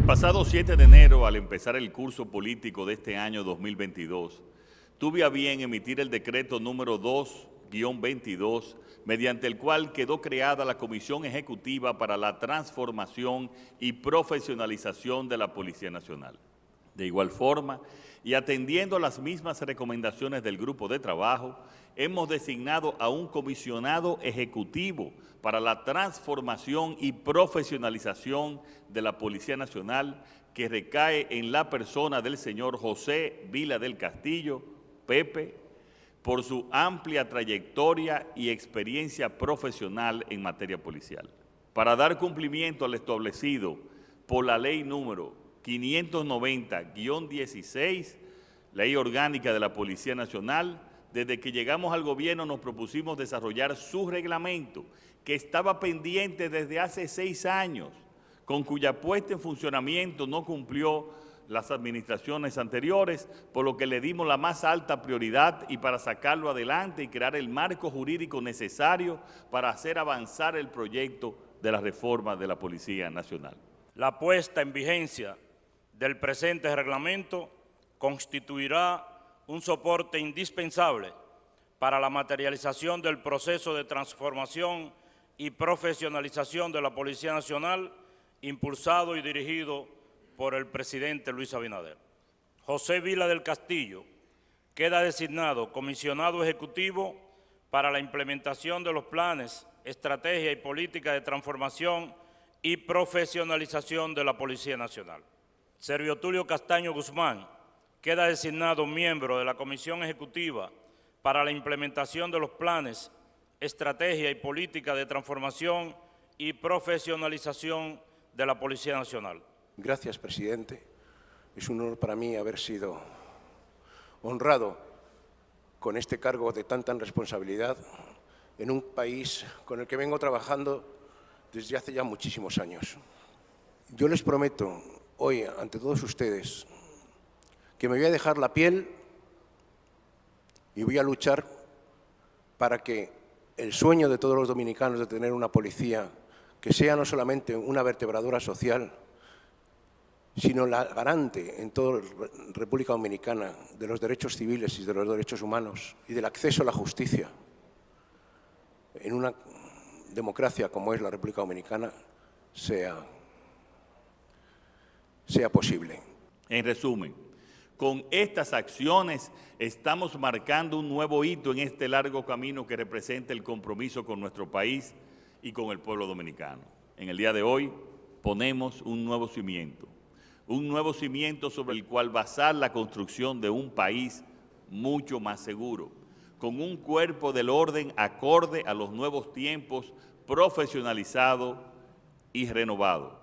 El pasado 7 de enero, al empezar el curso político de este año 2022, tuve a bien emitir el decreto número 2-22, mediante el cual quedó creada la Comisión Ejecutiva para la Transformación y Profesionalización de la Policía Nacional. De igual forma, y atendiendo a las mismas recomendaciones del grupo de trabajo, hemos designado a un comisionado ejecutivo para la transformación y profesionalización de la Policía Nacional que recae en la persona del señor José Vila del Castillo, Pepe, por su amplia trayectoria y experiencia profesional en materia policial. Para dar cumplimiento al establecido por la ley número 590-16, Ley Orgánica de la Policía Nacional, desde que llegamos al gobierno nos propusimos desarrollar su reglamento, que estaba pendiente desde hace seis años, con cuya puesta en funcionamiento no cumplió las administraciones anteriores, por lo que le dimos la más alta prioridad y para sacarlo adelante y crear el marco jurídico necesario para hacer avanzar el proyecto de la reforma de la Policía Nacional. La puesta en vigencia del presente reglamento constituirá un soporte indispensable para la materialización del proceso de transformación y profesionalización de la Policía Nacional impulsado y dirigido por el presidente Luis Abinader. José Vila del Castillo queda designado comisionado ejecutivo para la implementación de los planes, estrategia y política de transformación y profesionalización de la Policía Nacional. Servio Tulio Castaño Guzmán queda designado miembro de la Comisión Ejecutiva para la implementación de los planes, estrategia y política de transformación y profesionalización de la Policía Nacional. Gracias, presidente. Es un honor para mí haber sido honrado con este cargo de tanta responsabilidad en un país con el que vengo trabajando desde hace ya muchísimos años. Yo les prometo hoy ante todos ustedes que me voy a dejar la piel y voy a luchar para que el sueño de todos los dominicanos de tener una policía que sea no solamente una vertebradora social, sino la garante en toda República Dominicana de los derechos civiles y de los derechos humanos y del acceso a la justicia en una democracia como es la República Dominicana sea sea posible. En resumen, con estas acciones estamos marcando un nuevo hito en este largo camino que representa el compromiso con nuestro país y con el pueblo dominicano. En el día de hoy ponemos un nuevo cimiento, un nuevo cimiento sobre el cual basar la construcción de un país mucho más seguro, con un cuerpo del orden acorde a los nuevos tiempos, profesionalizado y renovado.